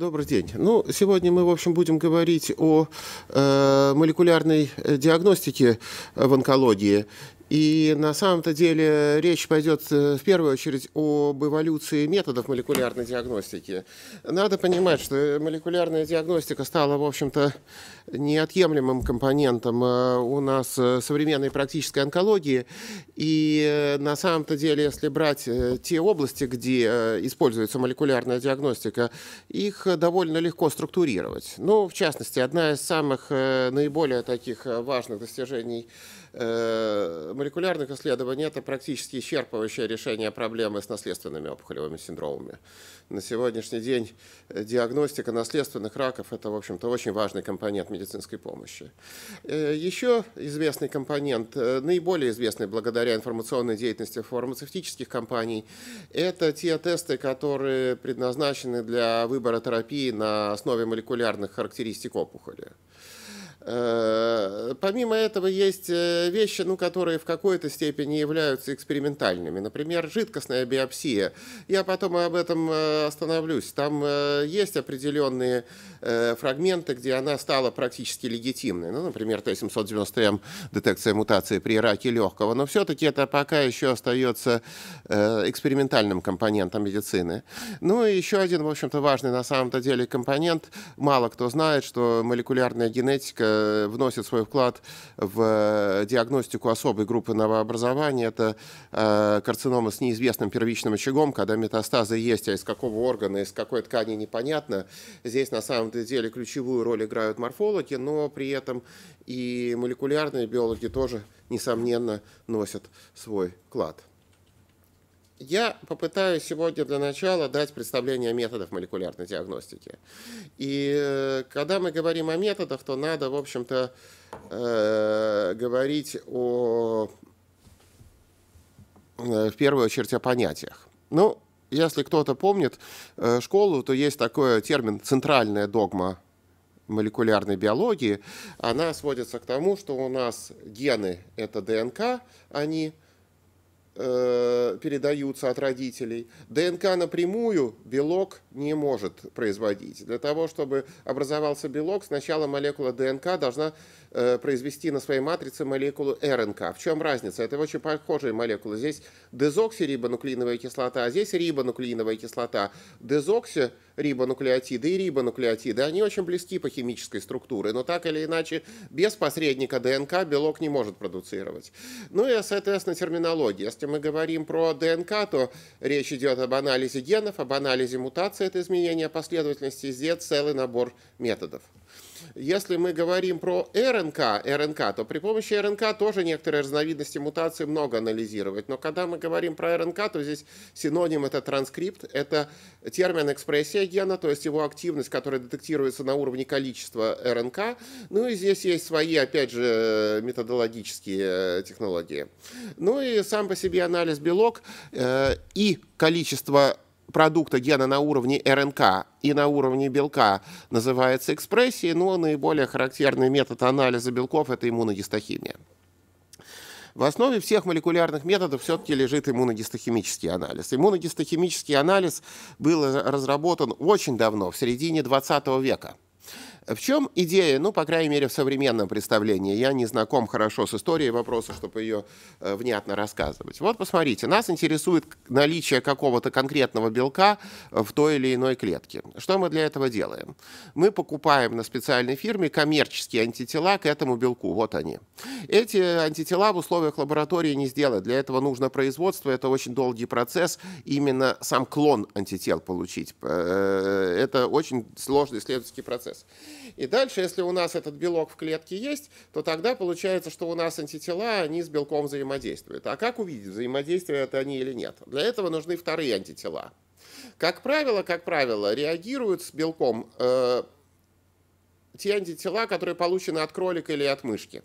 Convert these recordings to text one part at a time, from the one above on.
Добрый день. Ну, сегодня мы, в общем, будем говорить о э, молекулярной э, диагностике в онкологии. И на самом-то деле речь пойдет э, в первую очередь об эволюции методов молекулярной диагностики. Надо понимать, что э, молекулярная диагностика стала, в общем-то, неотъемлемым компонентом э, у нас современной практической онкологии. И на самом-то деле, если брать те области, где используется молекулярная диагностика, их довольно легко структурировать. Ну, в частности, одна из самых наиболее таких важных достижений Э, молекулярных исследований это практически исчерпывающее решение проблемы с наследственными опухолевыми синдромами. На сегодняшний день э, диагностика наследственных раков – это, в общем-то, очень важный компонент медицинской помощи. Э, еще известный компонент, наиболее известный благодаря информационной деятельности фармацевтических компаний, это те тесты, которые предназначены для выбора терапии на основе молекулярных характеристик опухоли. Э, помимо этого есть э, вещи, ну, которые в какой-то степени являются экспериментальными. Например, жидкостная биопсия. Я потом об этом э, остановлюсь. Там есть определенные фрагменты, где она стала практически легитимной. Ну, например, Т-790М, детекция мутации при раке легкого. Но все-таки это пока еще остается экспериментальным компонентом медицины. Ну и еще один, в общем-то, важный на самом-то деле компонент. Мало кто знает, что молекулярная генетика которые э, вносят свой вклад в э, диагностику особой группы новообразования. Это э, карцинома с неизвестным первичным очагом, когда метастазы есть, а из какого органа, из какой ткани непонятно. Здесь на самом деле ключевую роль играют морфологи, но при этом и молекулярные биологи тоже, несомненно, носят свой вклад. Я попытаюсь сегодня для начала дать представление о методах молекулярной диагностики. И э, когда мы говорим о методах, то надо, в общем-то, э, говорить о, э, в первую очередь, о понятиях. Ну, если кто-то помнит э, школу, то есть такой термин «центральная догма» молекулярной биологии. Она сводится к тому, что у нас гены — это ДНК, они — э, передаются от родителей. ДНК напрямую белок не может производить. Для того, чтобы образовался белок, сначала молекула ДНК должна Э, произвести на своей матрице молекулу РНК. В чем разница? Это очень похожие молекулы. Здесь дезоксирибонуклеиновая кислота, а здесь рибонуклеиновая кислота. Дезоксирибонуклеотиды и рибонуклеотиды, они очень близки по химической структуре, но так или иначе без посредника ДНК белок не может продуцировать. Ну и, соответственно, терминология. Если мы говорим про ДНК, то речь идет об анализе генов, об анализе мутации, это изменение последовательности, здесь целый набор методов. Если мы говорим про РНК, РНК, РНК, то при помощи РНК тоже некоторые разновидности мутации много анализировать. Но когда мы говорим про РНК, то здесь синоним это транскрипт, это термин экспрессия гена, то есть его активность, которая детектируется на уровне количества РНК. Ну и здесь есть свои, опять же, методологические э, технологии. Ну и сам по себе анализ белок э, и количество продукта гена на уровне РНК и на уровне белка называется экспрессией, но наиболее характерный метод анализа белков – это иммуногистохимия. В основе всех молекулярных методов все-таки лежит иммуногистохимический анализ. Иммуногистохимический анализ был разработан очень давно, в середине 20 века. В чем идея, ну, по крайней мере, в современном представлении? Я не знаком хорошо с историей вопроса, чтобы ее э, внятно рассказывать. Вот посмотрите, нас интересует наличие какого-то конкретного белка в той или иной клетке. Что мы для этого делаем? Мы покупаем на специальной фирме коммерческие антитела к этому белку. Вот они. Эти антитела в условиях лаборатории не сделают. Для этого нужно производство. Это очень долгий процесс. Именно сам клон антител получить. Э, это очень сложный исследовательский процесс. И дальше, если у нас этот белок в клетке есть, то тогда получается, что у нас антитела, они с белком взаимодействуют. А как увидеть, взаимодействуют они или нет? Для этого нужны вторые антитела. Как правило, как правило, реагируют с белком э, те антитела, которые получены от кролика или от мышки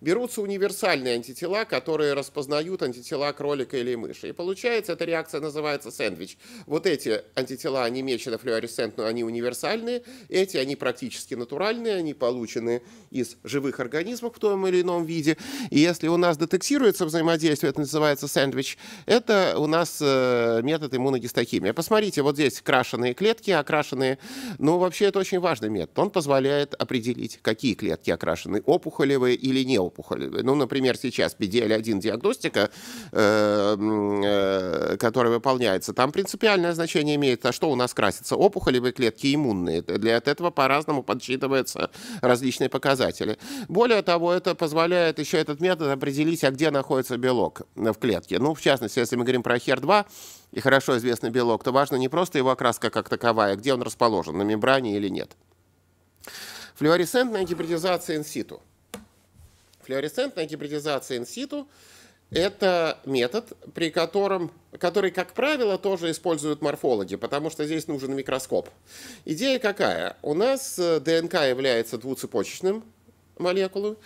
берутся универсальные антитела, которые распознают антитела кролика или мыши. И получается, эта реакция называется сэндвич. Вот эти антитела, они мечены флюоресцентно, они универсальные, эти, они практически натуральные, они получены из живых организмов в том или ином виде. И если у нас детектируется взаимодействие, это называется сэндвич, это у нас э, метод иммуногистохимии. Посмотрите, вот здесь крашеные клетки, окрашенные. Ну, вообще, это очень важный метод. Он позволяет определить, какие клетки окрашены, опухолевые или не опухоли. Ну, например, сейчас PDL-1 диагностика, э, э, которая выполняется, там принципиальное значение имеет, а что у нас красится, опухолевые клетки иммунные. Для этого по-разному подсчитываются различные показатели. Более того, это позволяет еще этот метод определить, а где находится белок в клетке. Ну, в частности, если мы говорим про HER2, и хорошо известный белок, то важно не просто его окраска как таковая, а где он расположен, на мембране или нет. Флюоресцентная гибридизация инситу – Флюоресцентная гибридизация инситу – это метод, при котором, который, как правило, тоже используют морфологи, потому что здесь нужен микроскоп. Идея какая? У нас э, ДНК является двуцепочечным молекулу.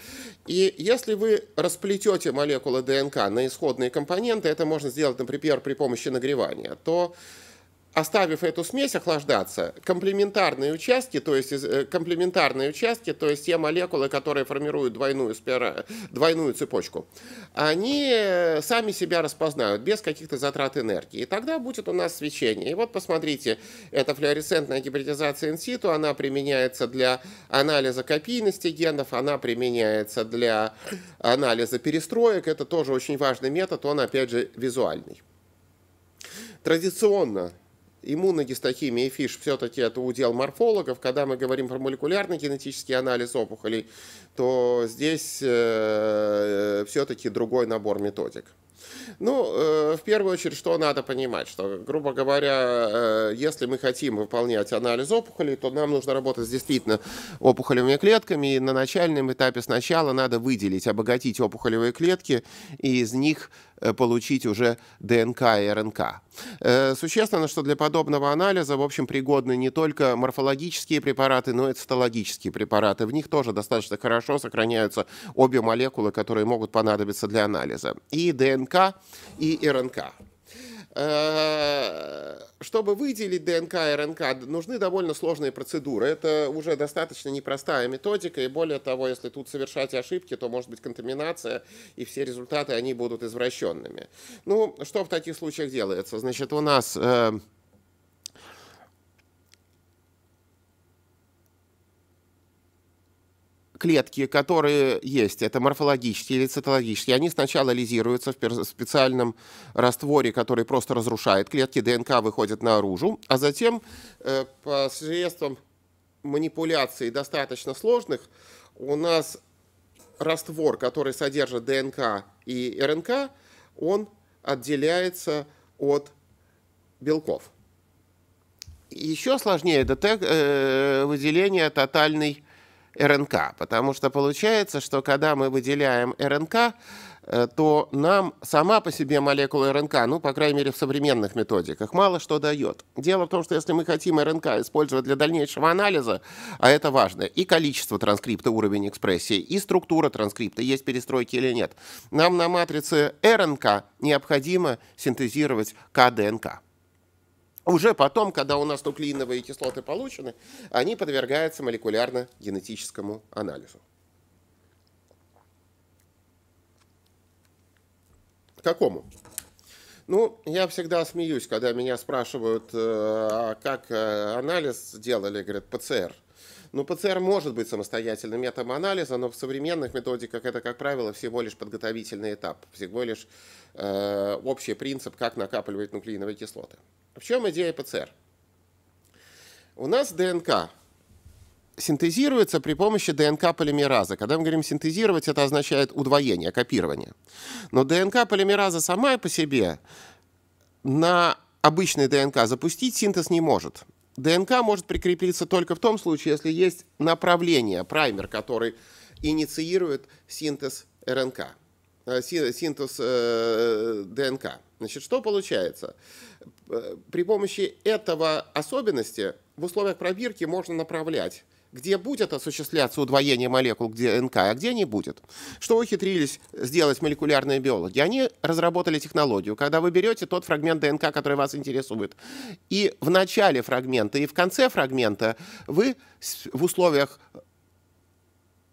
И если вы расплетете молекулы ДНК на исходные компоненты, это можно сделать, например, при помощи нагревания, то оставив эту смесь охлаждаться, комплементарные участки, то есть э, комплементарные участки, то есть те молекулы, которые формируют двойную, спира, двойную цепочку, они э, сами себя распознают без каких-то затрат энергии. И тогда будет у нас свечение. И вот посмотрите, это флуоресцентная гибридизация инситу, она применяется для анализа копийности генов, она применяется для анализа перестроек. Это тоже очень важный метод, он опять же визуальный. Традиционно иммуногистохимия и ФИШ все-таки это удел морфологов. Когда мы говорим про молекулярный генетический анализ опухолей, то здесь э, все-таки другой набор методик. Ну, э, в первую очередь, что надо понимать, что, грубо говоря, э, если мы хотим выполнять анализ опухолей, то нам нужно работать с действительно опухолевыми клетками, и на начальном этапе сначала надо выделить, обогатить опухолевые клетки, и из них Э, получить уже ДНК и РНК. Э, существенно, что для подобного анализа, в общем, пригодны не только морфологические препараты, но и цитологические препараты. В них тоже достаточно хорошо сохраняются обе молекулы, которые могут понадобиться для анализа. И ДНК, и РНК. Э, чтобы выделить ДНК и РНК, нужны довольно сложные процедуры. Это уже достаточно непростая методика, и более того, если тут совершать ошибки, то может быть контаминация, и все результаты, они будут извращенными. Ну, что в таких случаях делается? Значит, у нас... Э, клетки, которые есть, это морфологические или цитологические, они сначала лизируются в специальном растворе, который просто разрушает клетки, ДНК выходит наружу, а затем э, посредством манипуляций достаточно сложных у нас раствор, который содержит ДНК и РНК, он отделяется от белков. Еще сложнее это э, выделение тотальной РНК. Потому что получается, что когда мы выделяем РНК, э, то нам сама по себе молекула РНК, ну, по крайней мере, в современных методиках, мало что дает. Дело в том, что если мы хотим РНК использовать для дальнейшего анализа, а это важно, и количество транскрипта, уровень экспрессии, и структура транскрипта, есть перестройки или нет, нам на матрице РНК необходимо синтезировать КДНК. Уже потом, когда у нас нуклеиновые кислоты получены, они подвергаются молекулярно-генетическому анализу. Какому? Ну, я всегда смеюсь, когда меня спрашивают, э, а как э, анализ делали, говорят, ПЦР. Ну, ПЦР может быть самостоятельным методом анализа, но в современных методиках это, как правило, всего лишь подготовительный этап, всего лишь э, общий принцип, как накапливать нуклеиновые кислоты. В чем идея ПЦР? У нас ДНК синтезируется при помощи ДНК-полимераза. Когда мы говорим синтезировать, это означает удвоение, копирование. Но ДНК-полимераза сама по себе на обычный ДНК запустить синтез не может. ДНК может прикрепиться только в том случае, если есть направление, праймер, который инициирует синтез РНК, э, синтез э, ДНК. Значит, что получается? Э, при помощи этого особенности в условиях пробирки можно направлять где будет осуществляться удвоение молекул где НК, а где не будет. Что ухитрились сделать молекулярные биологи? Они разработали технологию, когда вы берете тот фрагмент ДНК, который вас интересует, и в начале фрагмента, и в конце фрагмента вы в условиях э,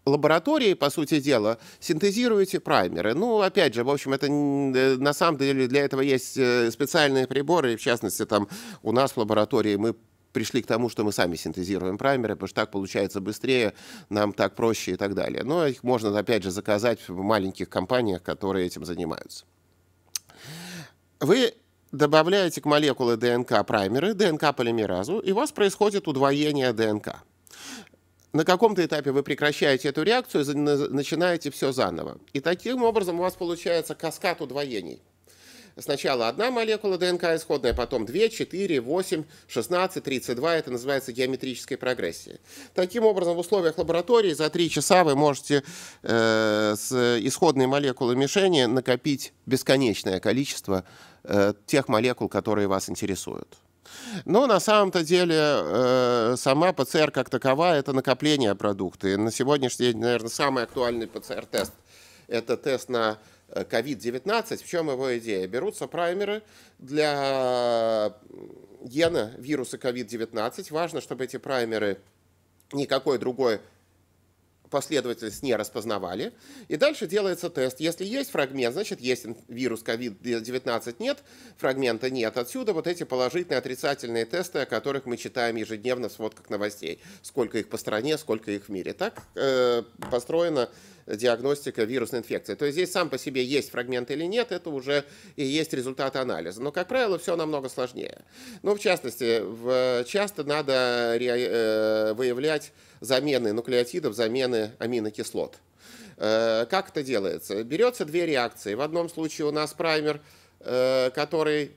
лаборатории, по сути дела, синтезируете праймеры. Ну, опять же, в общем, это э, на самом деле для этого есть э, специальные приборы, в частности, там у нас в лаборатории мы пришли к тому, что мы сами синтезируем праймеры, потому что так получается быстрее, нам так проще и так далее. Но их можно, опять же, заказать в маленьких компаниях, которые этим занимаются. Вы добавляете к молекуле ДНК праймеры, ДНК полимеразу, и у вас происходит удвоение ДНК на каком-то этапе вы прекращаете эту реакцию, начинаете все заново. И таким образом у вас получается каскад удвоений. Сначала одна молекула ДНК исходная, потом 2, 4, 8, 16, 32. Это называется геометрической прогрессией. Таким образом, в условиях лаборатории за 3 часа вы можете э, с исходной молекулы мишени накопить бесконечное количество э, тех молекул, которые вас интересуют. Но на самом-то деле э, сама ПЦР как таковая – это накопление продукта. И на сегодняшний день, наверное, самый актуальный ПЦР-тест – это тест на COVID-19. Э, В чем его идея? Берутся праймеры для э, гена вируса COVID-19. Важно, чтобы эти праймеры никакой другой последовательность не распознавали. И дальше делается тест. Если есть фрагмент, значит, есть вирус COVID-19, нет, фрагмента нет. Отсюда вот эти положительные, отрицательные тесты, о которых мы читаем ежедневно в сводках новостей. Сколько их по стране, сколько их в мире. Так э, построена диагностика вирусной инфекции. То есть здесь сам по себе есть фрагмент или нет, это уже и есть результат анализа. Но, как правило, все намного сложнее. Ну, в частности, в, часто надо ре, э, выявлять замены нуклеотидов, замены аминокислот. Э, как это делается? Берется две реакции. В одном случае у нас праймер, э, который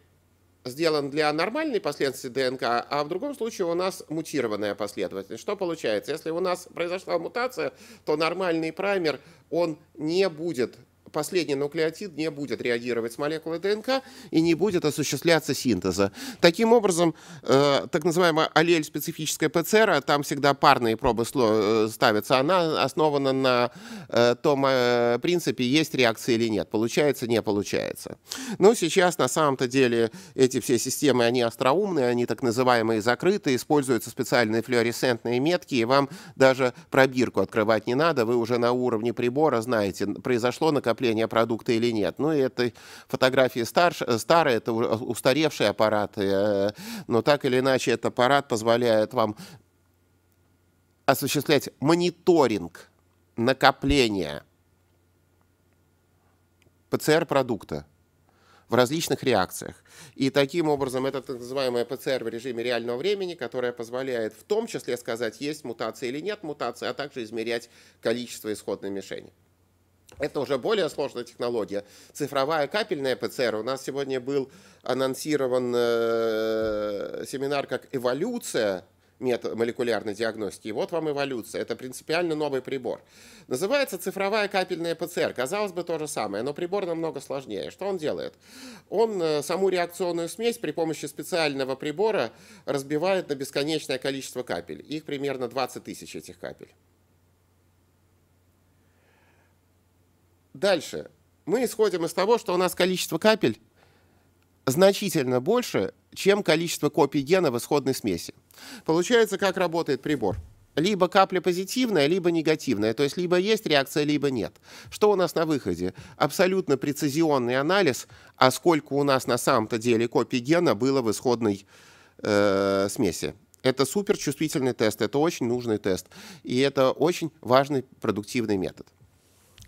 сделан для нормальной последовательности ДНК, а в другом случае у нас мутированная последовательность. Что получается? Если у нас произошла мутация, то нормальный праймер, он не будет последний нуклеотид не будет реагировать с молекулой ДНК и не будет осуществляться синтеза. Таким образом, э, так называемая аллель специфическая ПЦР, а там всегда парные пробы э, ставятся, она основана на э, том принципе, есть реакция или нет, получается, не получается. Но ну, сейчас на самом-то деле эти все системы, они остроумные, они так называемые закрытые, используются специальные флуоресцентные метки, и вам даже пробирку открывать не надо, вы уже на уровне прибора знаете, произошло накопление потребления продукта или нет. Ну, и это фотографии старше, э, старые, это устаревшие аппараты, э, но так или иначе этот аппарат позволяет вам осуществлять мониторинг накопления ПЦР-продукта в различных реакциях. И таким образом это так называемое ПЦР в режиме реального времени, которое позволяет в том числе сказать, есть мутация или нет мутации, а также измерять количество исходной мишени. Это уже более сложная технология. Цифровая капельная ПЦР. У нас сегодня был анонсирован э, семинар как «Эволюция метод молекулярной диагностики. И вот вам эволюция. Это принципиально новый прибор. Называется цифровая капельная ПЦР. Казалось бы, то же самое, но прибор намного сложнее. Что он делает? Он э, саму реакционную смесь при помощи специального прибора разбивает на бесконечное количество капель. Их примерно 20 тысяч этих капель. Дальше. Мы исходим из того, что у нас количество капель значительно больше, чем количество копий гена в исходной смеси. Получается, как работает прибор. Либо капля позитивная, либо негативная. То есть либо есть реакция, либо нет. Что у нас на выходе? Абсолютно прецизионный анализ, а сколько у нас на самом-то деле копий гена было в исходной э, смеси. Это суперчувствительный тест, это очень нужный тест. И это очень важный продуктивный метод.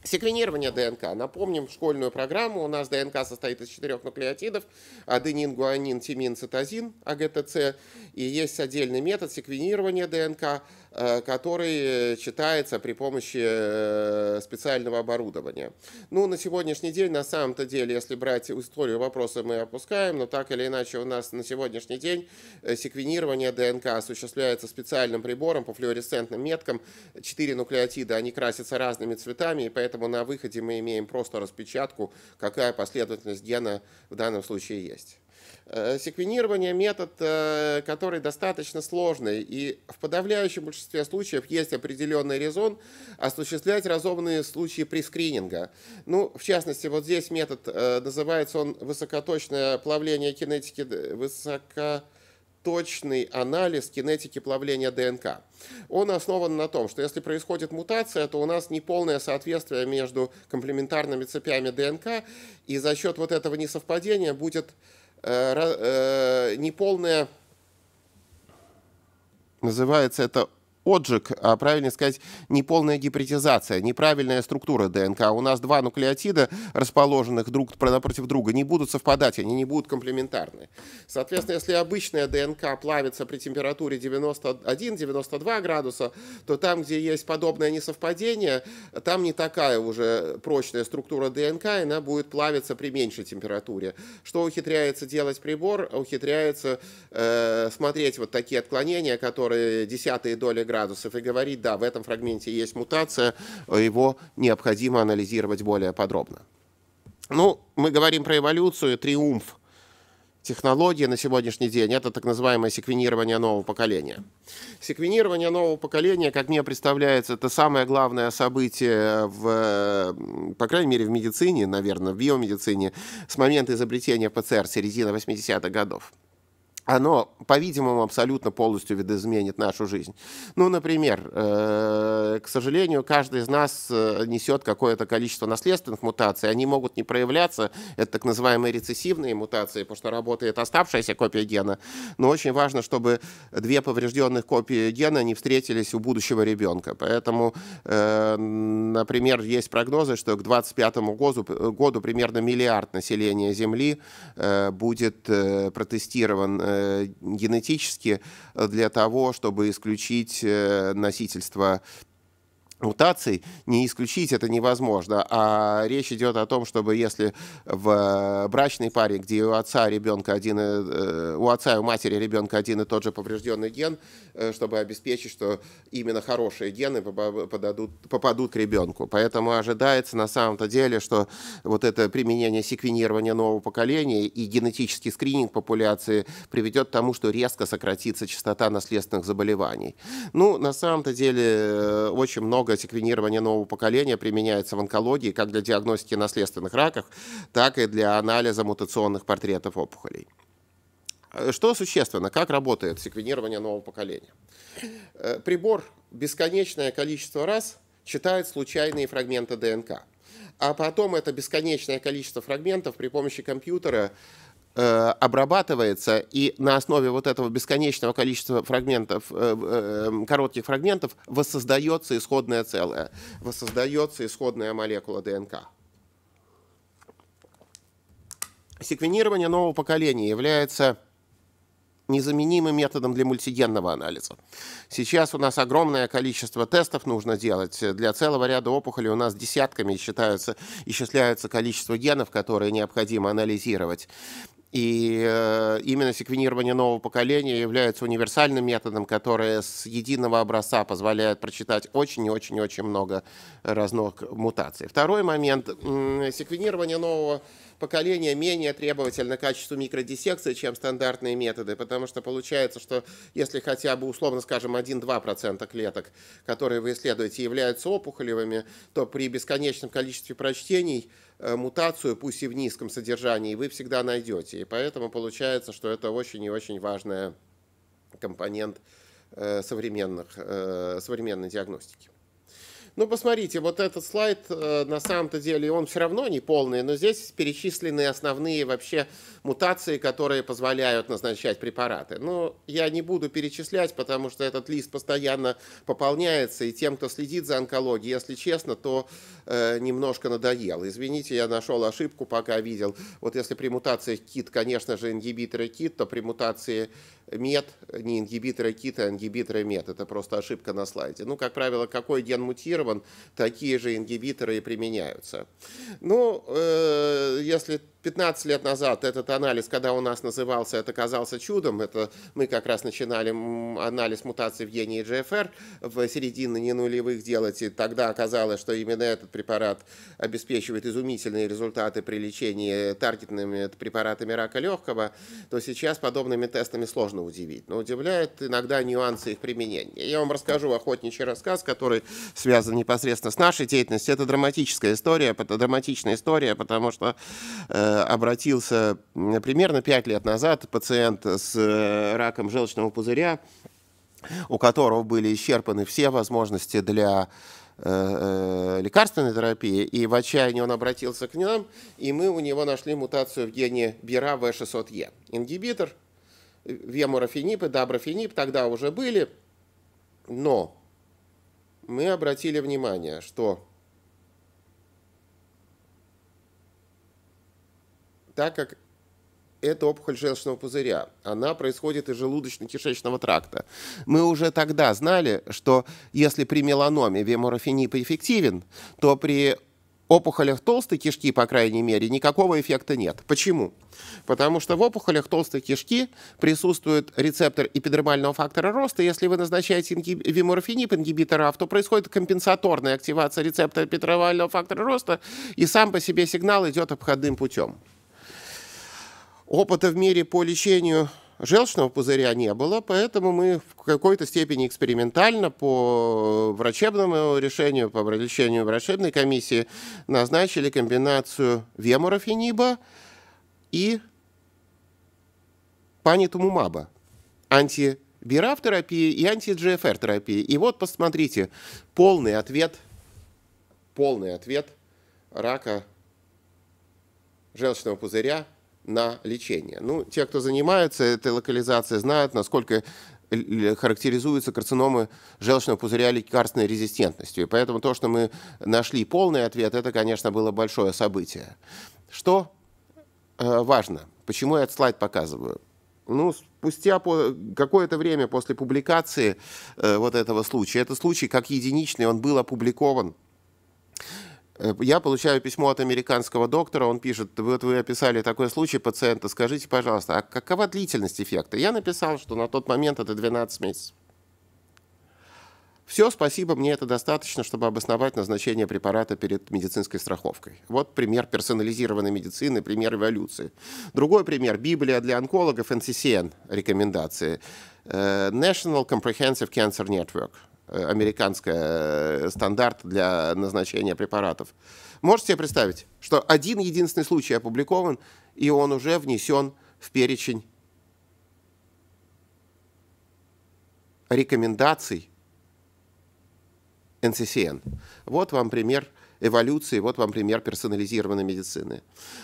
Секвенирование ДНК. Напомним, школьную программу. У нас ДНК состоит из четырех нуклеотидов. Аденин, гуанин, тимин, цитозин, АГТЦ. И есть отдельный метод секвенирования ДНК, э, который читается при помощи э, специального оборудования. Ну, на сегодняшний день, на самом-то деле, если брать историю вопроса, мы опускаем, но так или иначе у нас на сегодняшний день э, секвенирование ДНК осуществляется специальным прибором по флуоресцентным меткам. Четыре нуклеотида, они красятся разными цветами, и поэтому поэтому на выходе мы имеем просто распечатку, какая последовательность гена в данном случае есть. Э, секвенирование – метод, э, который достаточно сложный, и в подавляющем большинстве случаев есть определенный резон осуществлять разумные случаи при прескрининга. Ну, в частности, вот здесь метод э, называется он высокоточное плавление кинетики, высоко точный анализ кинетики плавления ДНК. Он основан на том, что если происходит мутация, то у нас неполное соответствие между комплементарными цепями ДНК, и за счет вот этого несовпадения будет э, э, неполное, называется это отжиг, а правильно сказать, неполная гипертизация, неправильная структура ДНК. У нас два нуклеотида, расположенных друг напротив друга, не будут совпадать, они не будут комплементарны. Соответственно, если обычная ДНК плавится при температуре 91-92 градуса, то там, где есть подобное несовпадение, там не такая уже прочная структура ДНК, и она будет плавиться при меньшей температуре. Что ухитряется делать прибор? Ухитряется э, смотреть вот такие отклонения, которые десятые доли градуса градусов и говорить, да, в этом фрагменте есть мутация, э, его необходимо анализировать более подробно. Ну, мы говорим про эволюцию, триумф технологии на сегодняшний день – это так называемое секвенирование нового поколения. Секвенирование нового поколения, как мне представляется, это самое главное событие, в, по крайней мере, в медицине, наверное, в биомедицине, с момента изобретения ПЦР середины 80-х годов оно, по-видимому, абсолютно полностью видоизменит нашу жизнь. Ну, например, э, к сожалению, каждый из нас э, несет какое-то количество наследственных мутаций. Они могут не проявляться. Это так называемые рецессивные мутации, потому что работает оставшаяся копия гена. Но очень важно, чтобы две поврежденных копии гена не встретились у будущего ребенка. Поэтому, э, например, есть прогнозы, что к 2025 году, году примерно миллиард населения Земли будет протестирован Э, генетически э, для того, чтобы исключить э, носительство мутаций не исключить это невозможно. А речь идет о том, чтобы если в э, брачной паре, где у отца ребенка один, э, э, у отца и у матери ребенка один и тот же поврежденный ген, чтобы обеспечить, что именно хорошие гены попадут, попадут к ребенку. Поэтому ожидается на самом-то деле, что вот это применение секвенирования нового поколения и генетический скрининг популяции приведет к тому, что резко сократится частота наследственных заболеваний. Ну, на самом-то деле очень много строгое секвенирование нового поколения применяется в онкологии как для диагностики наследственных раков, так и для анализа мутационных портретов опухолей. Э, что существенно? Как работает секвенирование нового поколения? Э, прибор бесконечное количество раз читает случайные фрагменты ДНК, а потом это бесконечное количество фрагментов при помощи компьютера Э, обрабатывается, и на основе вот этого бесконечного количества фрагментов, э, э, эм, коротких фрагментов, воссоздается исходное целое, воссоздается исходная молекула ДНК. Секвенирование нового поколения является незаменимым методом для мультигенного анализа. Сейчас у нас огромное количество тестов нужно делать. Для целого ряда опухолей у нас десятками считаются, исчисляется количество генов, которые необходимо анализировать. И э, именно секвенирование нового поколения является универсальным методом, который с единого образца позволяет прочитать очень и очень и очень много разных мутаций. Второй момент. Э, секвенирование нового поколения поколение менее требовательно к качеству микродиссекции, чем стандартные методы, потому что получается, что если хотя бы, условно скажем, 1-2% клеток, которые вы исследуете, являются опухолевыми, то при бесконечном количестве прочтений э, мутацию, пусть и в низком содержании, вы всегда найдете. И поэтому получается, что это очень и очень важная компонент э, современных, э, современной диагностики. Ну, посмотрите, вот этот слайд, э, на самом-то деле, он все равно не полный, но здесь перечислены основные вообще мутации, которые позволяют назначать препараты. Но ну, я не буду перечислять, потому что этот лист постоянно пополняется, и тем, кто следит за онкологией, если честно, то Э, немножко надоел. Извините, я нашел ошибку, пока видел. Вот если при мутациях кит, конечно же, ингибиторы кит, то при мутации мед не ингибиторы кита, а ингибиторы мед. Это просто ошибка на слайде. Ну, как правило, какой ген мутирован, такие же ингибиторы и применяются. Ну, э, если 15 лет назад этот анализ, когда у нас назывался, это казался чудом. Это мы как раз начинали анализ мутаций в гене GFR в середине нулевых делать, и тогда оказалось, что именно этот препарат обеспечивает изумительные результаты при лечении таргетными препаратами рака легкого, то сейчас подобными тестами сложно удивить. Но удивляет иногда нюансы их применения. Я вам расскажу охотничий рассказ, который связан непосредственно с нашей деятельностью. Это драматическая история, это драматичная история, потому что э, обратился примерно 5 лет назад пациент с э, раком желчного пузыря, у которого были исчерпаны все возможности для э, э, лекарственной терапии, и в отчаянии он обратился к нам, и мы у него нашли мутацию в гене Бира В600Е. Ингибитор, вемурофенип и даброфенип тогда уже были, но мы обратили внимание, что так как это опухоль желчного пузыря. Она происходит из желудочно-кишечного тракта. Мы уже тогда знали, что если при меланоме веморофенип эффективен, то при опухолях толстой кишки, по крайней мере, никакого эффекта нет. Почему? Потому что в опухолях толстой кишки присутствует рецептор эпидермального фактора роста. Если вы назначаете ингиб... виморфинип ингибитор то происходит компенсаторная активация рецептора эпидермального фактора роста, и сам по себе сигнал идет обходным путем. Опыта в мире по лечению желчного пузыря не было, поэтому мы в какой-то степени экспериментально по врачебному решению, по лечению врачебной комиссии назначили комбинацию вемурофениба и панитумумаба, антибираф-терапии и анти-GFR-терапии. И вот посмотрите, полный ответ, полный ответ рака желчного пузыря на лечение. Ну, те, кто занимается этой локализацией, знают, насколько характеризуются карциномы желчного пузыря лекарственной резистентностью. И поэтому то, что мы нашли полный ответ, это, конечно, было большое событие. Что э, важно? Почему я этот слайд показываю? Ну, спустя какое-то время после публикации э, вот этого случая, этот случай как единичный, он был опубликован Э, я получаю письмо от американского доктора, он пишет, вот вы описали такой случай пациента, скажите, пожалуйста, а какова длительность эффекта? Я написал, что на тот момент это 12 месяцев. Все, спасибо, мне это достаточно, чтобы обосновать назначение препарата перед медицинской страховкой. Вот пример персонализированной медицины, пример эволюции. Другой пример – Библия для онкологов, NCCN рекомендации. Э, National Comprehensive Cancer Network – Э, американская э, стандарт для назначения препаратов. Можете себе представить, что один единственный случай опубликован, и он уже внесен в перечень рекомендаций NCCN. Вот вам пример эволюции. Вот вам пример персонализированной медицины.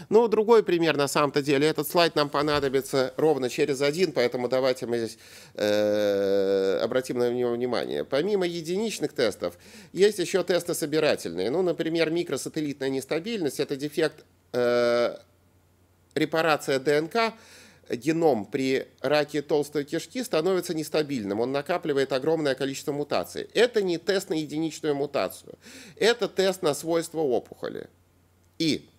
Ну, другой пример на самом-то деле. Этот слайд нам понадобится ровно через один, поэтому давайте мы здесь э, обратим на него внимание. Помимо единичных тестов, есть еще тесты собирательные. Ну, например, микросателлитная нестабильность – это дефект э, репарация ДНК – геном при раке толстой кишки становится нестабильным, он накапливает огромное количество мутаций. Это не тест на единичную мутацию, это тест на свойства опухоли. И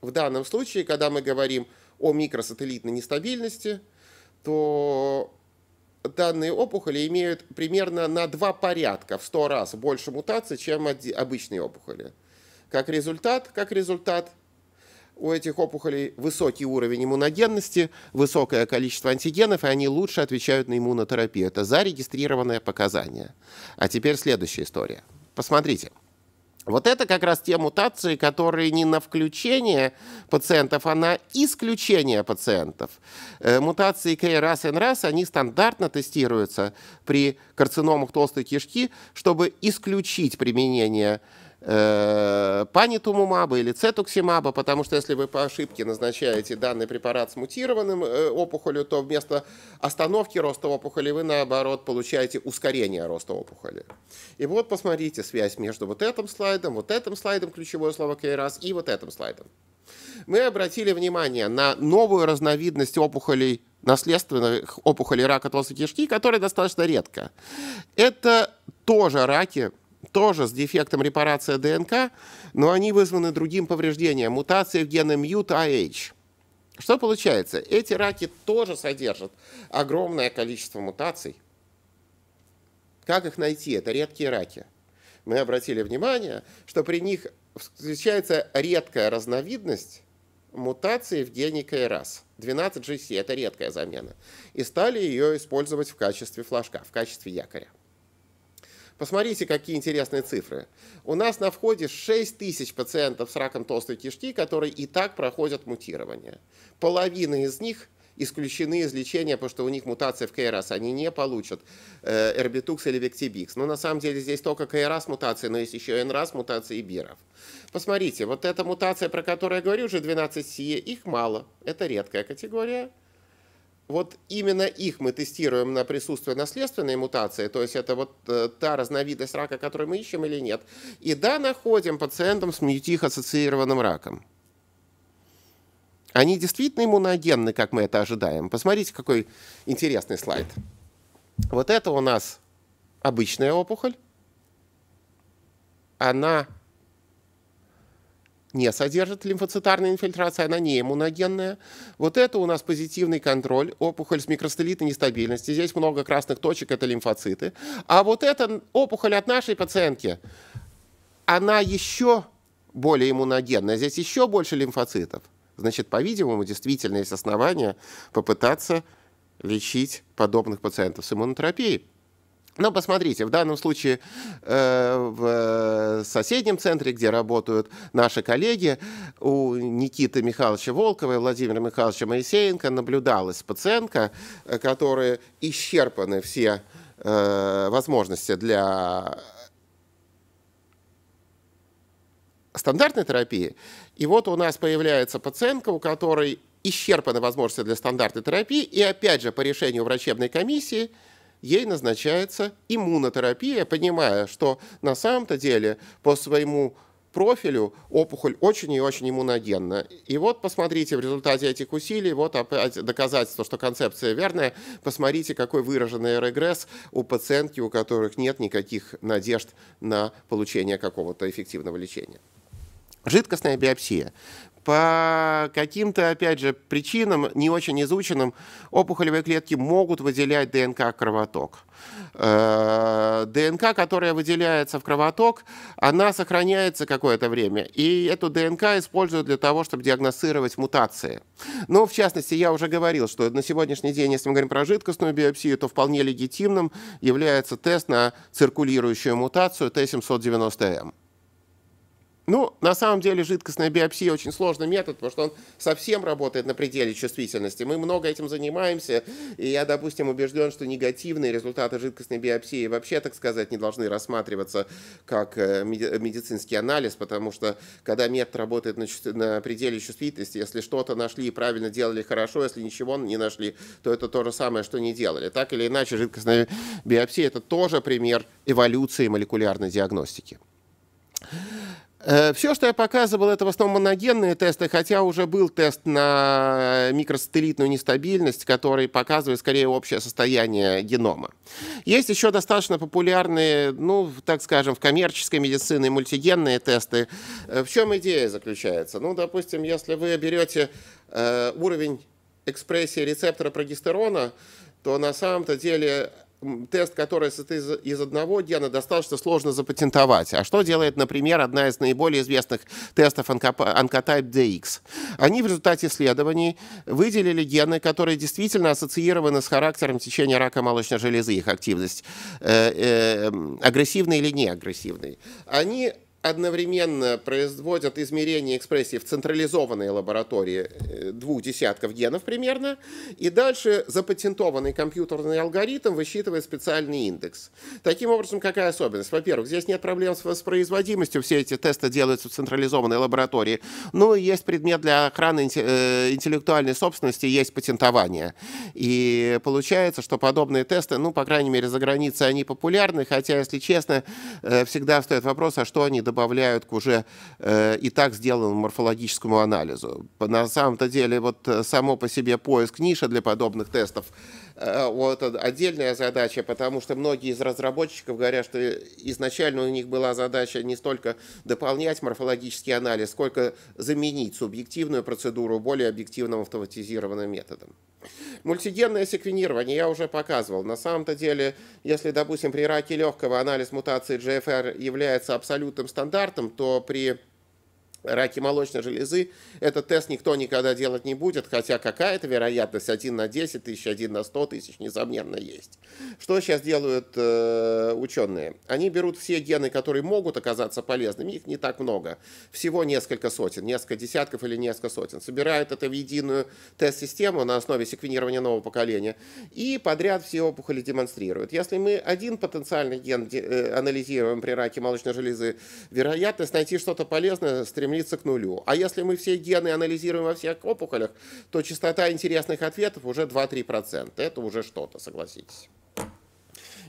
в данном случае, когда мы говорим о микросателлитной нестабильности, то данные опухоли имеют примерно на два порядка, в сто раз больше мутаций, чем обычные опухоли. Как результат, как результат – у этих опухолей высокий уровень иммуногенности, высокое количество антигенов, и они лучше отвечают на иммунотерапию. Это зарегистрированное показание. А теперь следующая история. Посмотрите. Вот это как раз те мутации, которые не на включение пациентов, а на исключение пациентов. Э, мутации KRAS и NRAS, они стандартно тестируются при карциномах толстой кишки, чтобы исключить применение Э, панитумумаба или цетуксимаба, потому что если вы по ошибке назначаете данный препарат с мутированным э, опухолью, то вместо остановки роста опухоли вы, наоборот, получаете ускорение роста опухоли. И вот посмотрите связь между вот этим слайдом, вот этим слайдом, ключевое слово раз и вот этим слайдом. Мы обратили внимание на новую разновидность опухолей наследственных опухолей рака толстой кишки, которая достаточно редко. Это тоже раки, тоже с дефектом репарации ДНК, но они вызваны другим повреждением, мутацией в гене MUT-AH. Что получается? Эти раки тоже содержат огромное количество мутаций. Как их найти? Это редкие раки. Мы обратили внимание, что при них встречается редкая разновидность мутации в гене КРАС. 12GC – это редкая замена. И стали ее использовать в качестве флажка, в качестве якоря. Посмотрите, какие интересные цифры. У нас на входе 6 тысяч пациентов с раком толстой кишки, которые и так проходят мутирование. Половина из них исключены из лечения, потому что у них мутация в КРАС, они не получат э, эрбитукс или вектибикс. Но на самом деле здесь только КРАС мутации, но есть еще НРАС мутации и биров. Посмотрите, вот эта мутация, про которую я говорю, уже 12 сие, их мало. Это редкая категория вот именно их мы тестируем на присутствие наследственной мутации, то есть это вот э, та разновидность рака, которую мы ищем или нет. И да, находим пациентам с мьютих-ассоциированным раком. Они действительно иммуногенны, как мы это ожидаем. Посмотрите, какой интересный слайд. Вот это у нас обычная опухоль. Она не содержит лимфоцитарной инфильтрации, она не иммуногенная. Вот это у нас позитивный контроль, опухоль с микростеллитной нестабильности. Здесь много красных точек, это лимфоциты. А вот эта опухоль от нашей пациентки, она еще более иммуногенная, здесь еще больше лимфоцитов. Значит, по-видимому, действительно есть основания попытаться лечить подобных пациентов с иммунотерапией. Но посмотрите, в данном случае э, в э, соседнем центре, где работают наши коллеги, у Никиты Михайловича Волкова и Владимира Михайловича Моисеенко наблюдалась пациентка, э, которые исчерпаны все э, возможности для стандартной терапии. И вот у нас появляется пациентка, у которой исчерпаны возможности для стандартной терапии, и опять же по решению врачебной комиссии – ей назначается иммунотерапия, понимая, что на самом-то деле по своему профилю опухоль очень и очень иммуногенна. И вот посмотрите, в результате этих усилий, вот опять доказательство, что концепция верная, посмотрите, какой выраженный регресс у пациентки, у которых нет никаких надежд на получение какого-то эффективного лечения. Жидкостная биопсия по каким-то, опять же, причинам, не очень изученным, опухолевые клетки могут выделять ДНК кровоток. Э, ДНК, которая выделяется в кровоток, она сохраняется какое-то время, и эту ДНК используют для того, чтобы диагностировать мутации. Но, в частности, я уже говорил, что на сегодняшний день, если мы говорим про жидкостную биопсию, то вполне легитимным является тест на циркулирующую мутацию Т790М. Ну, на самом деле, жидкостная биопсия очень сложный метод, потому что он совсем работает на пределе чувствительности. Мы много этим занимаемся, и я, допустим, убежден, что негативные результаты жидкостной биопсии вообще, так сказать, не должны рассматриваться как э, медицинский анализ, потому что когда метод работает на, на пределе чувствительности, если что-то нашли и правильно делали хорошо, если ничего не нашли, то это то же самое, что не делали. Так или иначе, жидкостная биопсия – это тоже пример эволюции молекулярной диагностики. Э, Все, что я показывал, это в основном моногенные тесты, хотя уже был тест на э, микросателлитную нестабильность, который показывает скорее общее состояние генома. Есть еще достаточно популярные, ну, так скажем, в коммерческой медицине мультигенные тесты. Э, в чем идея заключается? Ну, допустим, если вы берете уровень экспрессии рецептора прогестерона, то на самом-то деле тест, который состоит из одного гена, достаточно сложно запатентовать. А что делает, например, одна из наиболее известных тестов Oncotype DX? Они в результате исследований выделили гены, которые действительно ассоциированы с характером течения рака молочной железы, их активность, э, э, агрессивный или неагрессивный. Они одновременно производят измерение экспрессии в централизованной лаборатории э, двух десятков генов примерно, и дальше запатентованный компьютерный алгоритм высчитывает специальный индекс. Таким образом, какая особенность? Во-первых, здесь нет проблем с воспроизводимостью, все эти тесты делаются в централизованной лаборатории. Ну есть предмет для охраны э, интеллектуальной собственности, есть патентование. И получается, что подобные тесты, ну, по крайней мере, за границей они популярны, хотя, если честно, э, всегда стоит вопрос, а что они добавляют к уже э, и так сделанному морфологическому анализу. На самом-то деле вот э, само по себе поиск ниша для подобных тестов Э, вот отдельная задача, потому что многие из разработчиков говорят, что изначально у них была задача не столько дополнять морфологический анализ, сколько заменить субъективную процедуру более объективным автоматизированным методом. Мультигенное секвенирование я уже показывал. На самом-то деле, если, допустим, при раке легкого анализ мутации GFR является абсолютным стандартом, то при раке молочной железы, этот тест никто никогда делать не будет, хотя какая-то вероятность 1 на 10 тысяч, 1 на 100 тысяч, несомненно, есть. Что сейчас делают э, ученые? Они берут все гены, которые могут оказаться полезными, их не так много, всего несколько сотен, несколько десятков или несколько сотен, собирают это в единую тест-систему на основе секвенирования нового поколения и подряд все опухоли демонстрируют. Если мы один потенциальный ген э, анализируем при раке молочной железы, вероятность найти что-то полезное стремится стремится к нулю. А если мы все гены анализируем во всех опухолях, то частота интересных ответов уже 2-3%. Это уже что-то, согласитесь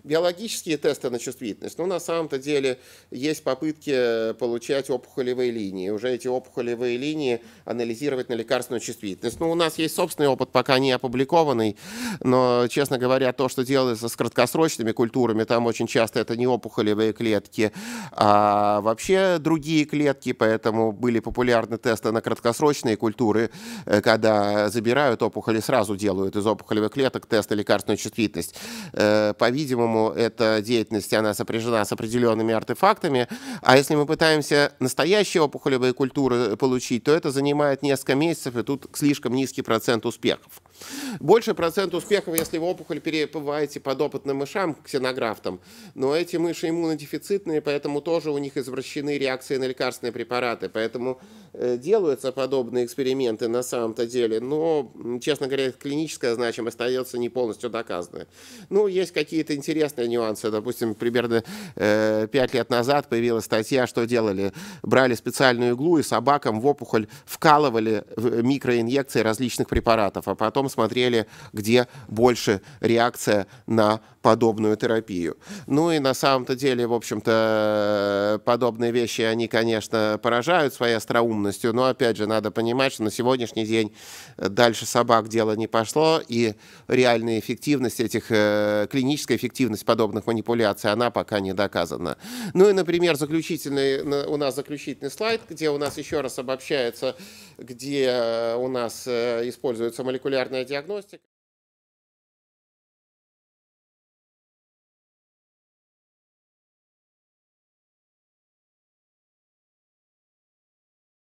биологические тесты на чувствительность, ну, на самом-то деле есть попытки э, получать опухолевые линии. Уже эти опухолевые линии анализировать на лекарственную чувствительность. Ну, у нас есть собственный опыт, пока не опубликованный, но, честно говоря, то, что делается с краткосрочными культурами, там очень часто это не опухолевые клетки, а вообще другие клетки, поэтому были популярны тесты на краткосрочные культуры, э, когда забирают опухоли, сразу делают из опухолевых клеток тесты лекарственную чувствительность. Э, по-видимому, по-видимому, эта деятельность, она сопряжена с определенными артефактами. А если мы пытаемся настоящие опухолевые культуры получить, то это занимает несколько месяцев, и тут слишком низкий процент успехов. Больше процент успехов, если вы опухоль перепываете подопытным мышам, ксенографтам, но эти мыши иммунодефицитные, поэтому тоже у них извращены реакции на лекарственные препараты, поэтому э, делаются подобные эксперименты на самом-то деле, но, честно говоря, клиническая значимость остается не полностью доказанной. Ну, есть какие-то интересные нюансы, допустим, примерно э, лет назад появилась статья, что делали, брали специальную иглу и собакам в опухоль вкалывали э, микроинъекции различных препаратов, а потом потом смотрели, где больше реакция на подобную терапию. Ну и на самом-то деле, в общем-то, подобные вещи, они, конечно, поражают своей остроумностью, но, опять же, надо понимать, что на сегодняшний день дальше собак дело не пошло, и реальная эффективность этих, э, клиническая эффективность подобных манипуляций, она пока не доказана. Ну и, например, заключительный, у нас заключительный слайд, где у нас еще раз обобщается, где э, у нас э, используются молекулярные молекулярная диагностика.